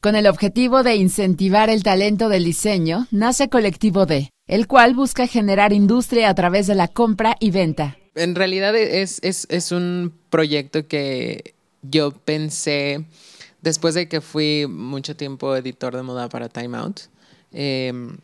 Con el objetivo de incentivar el talento del diseño, nace Colectivo D, el cual busca generar industria a través de la compra y venta. En realidad es, un proyecto que yo pensé después de que fui mucho tiempo editor de moda para Time Out. Em,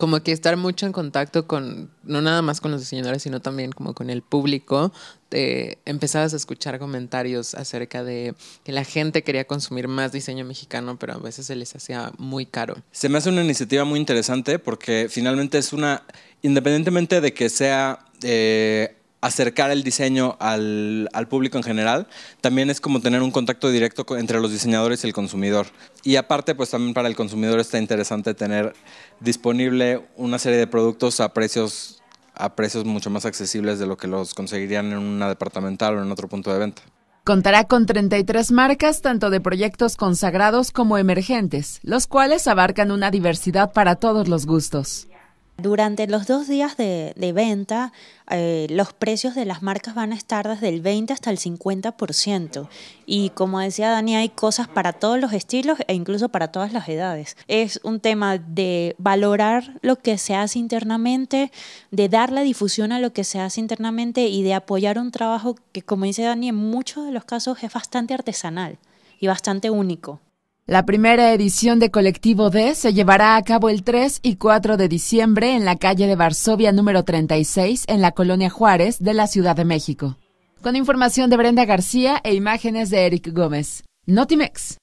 como que estar mucho en contacto con, no nada más con los diseñadores, sino también como con el público, empezabas a escuchar comentarios acerca de que la gente quería consumir más diseño mexicano, pero a veces se les hacía muy caro. Se me hace una iniciativa muy interesante porque finalmente es una, independientemente de que sea... Eh, acercar el diseño al, público en general, también es como tener un contacto directo entre los diseñadores y el consumidor. Y aparte, pues también para el consumidor está interesante tener disponible una serie de productos a precios a precios mucho más accesibles de lo que los conseguirían en una departamental o en otro punto de venta. Contará con 33 marcas, tanto de proyectos consagrados como emergentes, los cuales abarcan una diversidad para todos los gustos. Durante los dos días de, venta, eh, los precios de las marcas van a estar desde el 20 hasta el 50%. Y como decía Dani, hay cosas para todos los estilos e incluso para todas las edades. Es un tema de valorar lo que se hace internamente, de dar la difusión a lo que se hace internamente y de apoyar un trabajo que, como dice Dani, en muchos de los casos es bastante artesanal y bastante único. La primera edición de Colectivo D se llevará a cabo el 3 y 4 de diciembre en la calle de Varsovia número 36 en la colonia Juárez de la Ciudad de México. Con información de Brenda García e imágenes de Eric Gómez. Notimex.